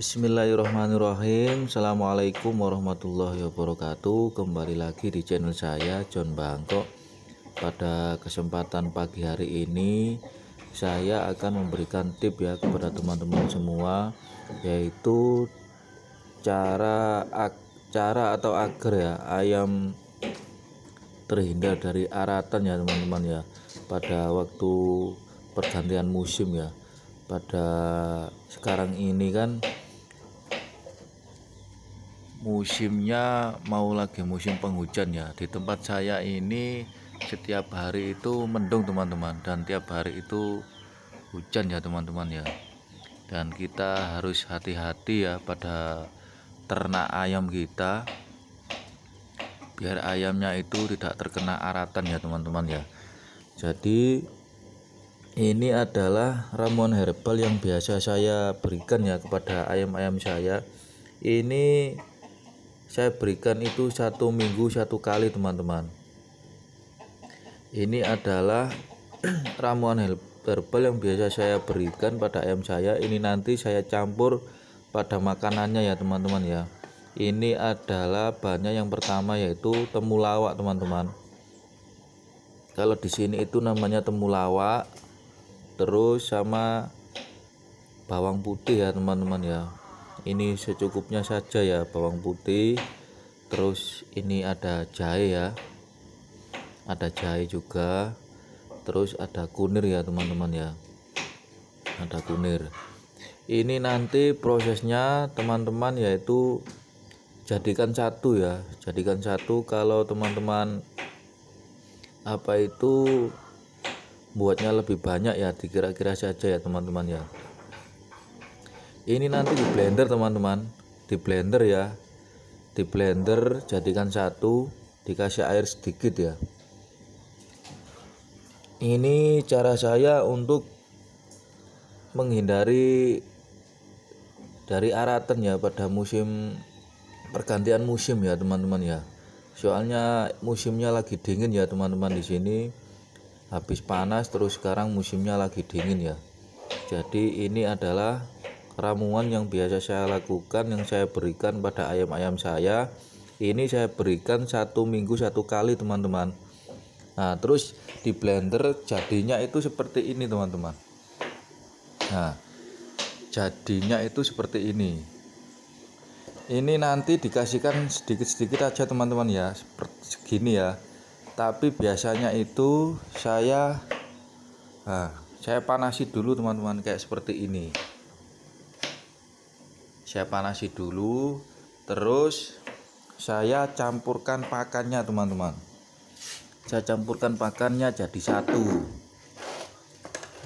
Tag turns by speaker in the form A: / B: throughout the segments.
A: Bismillahirrahmanirrahim Assalamualaikum warahmatullahi wabarakatuh Kembali lagi di channel saya John Bangkok Pada kesempatan pagi hari ini Saya akan memberikan tip ya kepada teman-teman semua Yaitu Cara cara atau agar ya Ayam terhindar dari aratan ya teman-teman ya Pada waktu pergantian musim ya Pada sekarang ini kan musimnya mau lagi musim penghujan ya di tempat saya ini setiap hari itu mendung teman-teman dan tiap hari itu hujan ya teman-teman ya dan kita harus hati-hati ya pada ternak ayam kita biar ayamnya itu tidak terkena aratan ya teman-teman ya jadi ini adalah ramuan herbal yang biasa saya berikan ya kepada ayam-ayam saya ini saya berikan itu satu minggu satu kali teman-teman ini adalah ramuan herbal yang biasa saya berikan pada ayam saya ini nanti saya campur pada makanannya ya teman-teman ya ini adalah banyak yang pertama yaitu temulawak teman-teman kalau di sini itu namanya temulawak terus sama bawang putih ya teman-teman ya ini secukupnya saja ya bawang putih terus ini ada jahe ya ada jahe juga terus ada kunir ya teman-teman ya ada kunir ini nanti prosesnya teman-teman yaitu jadikan satu ya jadikan satu kalau teman-teman apa itu buatnya lebih banyak ya dikira-kira saja ya teman-teman ya ini nanti di blender teman-teman di blender ya di blender jadikan satu dikasih air sedikit ya ini cara saya untuk menghindari dari araten ya pada musim pergantian musim ya teman-teman ya soalnya musimnya lagi dingin ya teman-teman di sini habis panas terus sekarang musimnya lagi dingin ya jadi ini adalah ramuan yang biasa saya lakukan yang saya berikan pada ayam-ayam saya ini saya berikan satu minggu satu kali teman-teman nah terus di blender jadinya itu seperti ini teman-teman nah jadinya itu seperti ini ini nanti dikasihkan sedikit-sedikit aja teman-teman ya seperti segini ya tapi biasanya itu saya nah, saya panasi dulu teman-teman kayak seperti ini saya panasi dulu terus saya campurkan pakannya teman-teman saya campurkan pakannya jadi satu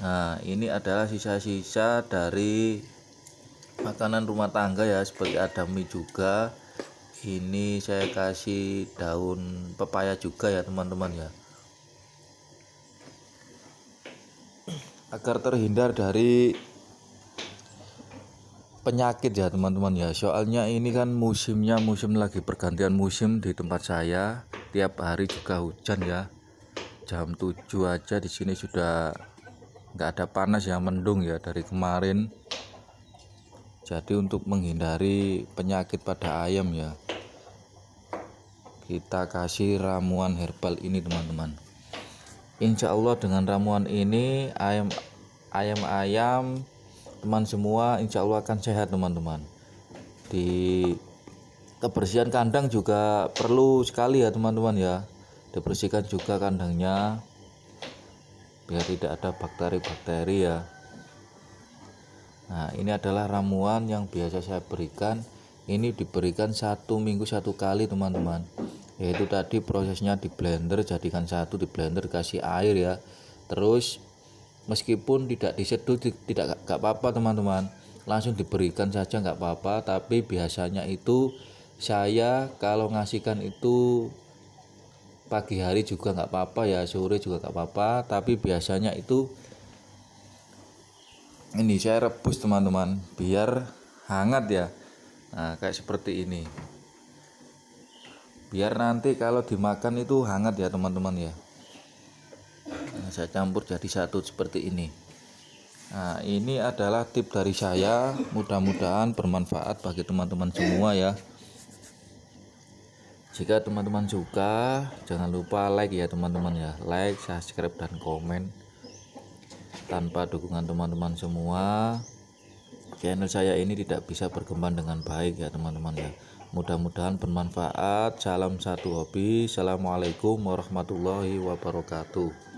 A: nah ini adalah sisa-sisa dari makanan rumah tangga ya seperti ada mie juga ini saya kasih daun pepaya juga ya teman-teman ya agar terhindar dari penyakit ya teman-teman ya soalnya ini kan musimnya musim lagi pergantian musim di tempat saya tiap hari juga hujan ya jam 7 aja di sini sudah nggak ada panas ya mendung ya dari kemarin jadi untuk menghindari penyakit pada ayam ya kita kasih ramuan herbal ini teman-teman Insya Allah dengan ramuan ini ayam ayam-ayam teman teman semua insya Allah akan sehat teman-teman di kebersihan kandang juga perlu sekali ya teman-teman ya dibersihkan juga kandangnya biar tidak ada bakteri-bakteri ya nah ini adalah ramuan yang biasa saya berikan ini diberikan satu minggu satu kali teman-teman yaitu tadi prosesnya di blender jadikan satu di blender kasih air ya terus meskipun tidak diseduh tidak nggak apa-apa teman-teman langsung diberikan saja nggak apa-apa tapi biasanya itu saya kalau ngasihkan itu pagi hari juga nggak apa-apa ya sore juga nggak apa-apa tapi biasanya itu ini saya rebus teman-teman biar hangat ya nah kayak seperti ini biar nanti kalau dimakan itu hangat ya teman-teman ya saya campur jadi satu seperti ini nah ini adalah tip dari saya mudah-mudahan bermanfaat bagi teman-teman semua ya jika teman-teman suka jangan lupa like ya teman-teman ya like subscribe dan komen tanpa dukungan teman-teman semua channel saya ini tidak bisa berkembang dengan baik ya teman-teman ya mudah-mudahan bermanfaat salam satu hobi assalamualaikum warahmatullahi wabarakatuh